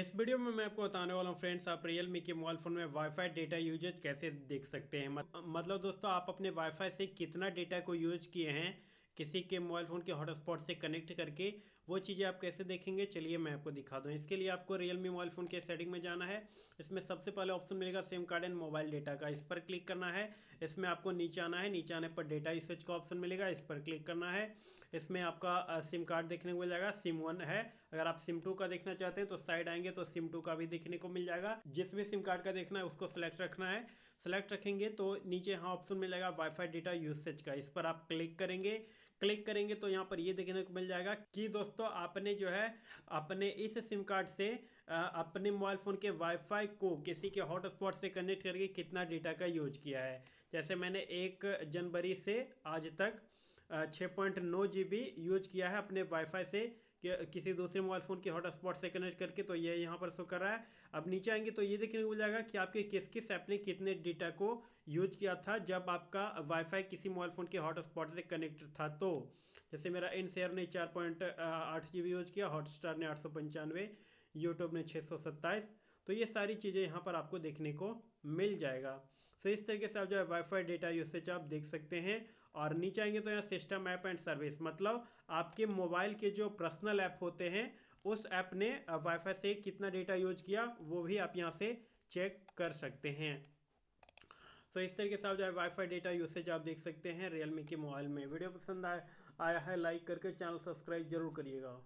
इस वीडियो में मैं आपको बताने वाला हूँ फ्रेंड्स आप रियल मी के मोबाइल फ़ोन में वाईफाई डेटा यूजेज कैसे देख सकते हैं मतलब दोस्तों आप अपने वाईफाई से कितना डेटा को यूज किए हैं किसी के मोबाइल फ़ोन के हॉटस्पॉट से कनेक्ट करके वो चीज़ें आप कैसे देखेंगे चलिए मैं आपको दिखा दूँ इसके लिए आपको रियलमी मोबाइल फ़ोन के सेटिंग में जाना है इसमें सबसे पहले ऑप्शन मिलेगा SIM card and mobile data का इस पर क्लिक करना है इसमें आपको नीचे आना है नीचे आने पर डेटा यूसेज का ऑप्शन मिलेगा इस पर क्लिक करना है इसमें आपका सिम कार्ड देखने को मिल जाएगा सिम वन है अगर आप सिम टू का देखना चाहते हैं तो साइड आएंगे तो सिम टू का भी देखने को मिल जाएगा जिस भी सिम कार्ड का देखना है उसको सिलेक्ट रखना है सिलेक्ट रखेंगे तो नीचे यहाँ ऑप्शन मिलेगा वाईफाई डेटा यूसेज का इस पर आप क्लिक करेंगे क्लिक करेंगे तो यहाँ पर ये देखने को मिल जाएगा कि दोस्तों आपने जो है अपने इस सिम कार्ड से अपने मोबाइल फ़ोन के वाईफाई को किसी के हॉटस्पॉट से कनेक्ट करके कितना डेटा का यूज किया है जैसे मैंने एक जनवरी से आज तक छः पॉइंट नौ जी बी यूज किया है अपने वाईफाई से कि, किसी दूसरे मोबाइल फ़ोन के हॉटस्पॉट से कनेक्ट करके तो ये यहाँ पर शो कर रहा है अब नीचे आएंगे तो ये देखने को मिल जाएगा कि आपके किस किस ऐप ने कितने डेटा को यूज किया था जब आपका वाईफाई किसी मोबाइल फ़ोन के हॉटस्पॉट से कनेक्ट था तो जैसे मेरा इन शेयर ने चार पॉइंट आठ जी बी यूज किया हॉटस्टार ने आठ सौ पंचानवे यूट्यूब ने छः सौ सत्ताईस तो ये सारी चीज़ें यहाँ पर आपको देखने को मिल जाएगा सो इस तरीके से आप जो है वाईफाई डेटा यूसेज आप देख सकते हैं और नीचे आएंगे तो यहाँ सिस्टम ऐप एंड सर्विस मतलब आपके मोबाइल के जो पर्सनल ऐप होते हैं उस ऐप ने वाईफाई से कितना डेटा यूज किया वो भी आप यहाँ से चेक कर सकते हैं सो इस तरीके से आप जो है वाईफाई डेटा यूसेज आप देख सकते हैं रियलमी के मोबाइल में वीडियो पसंद आया आया है लाइक करके चैनल सब्सक्राइब जरूर करिएगा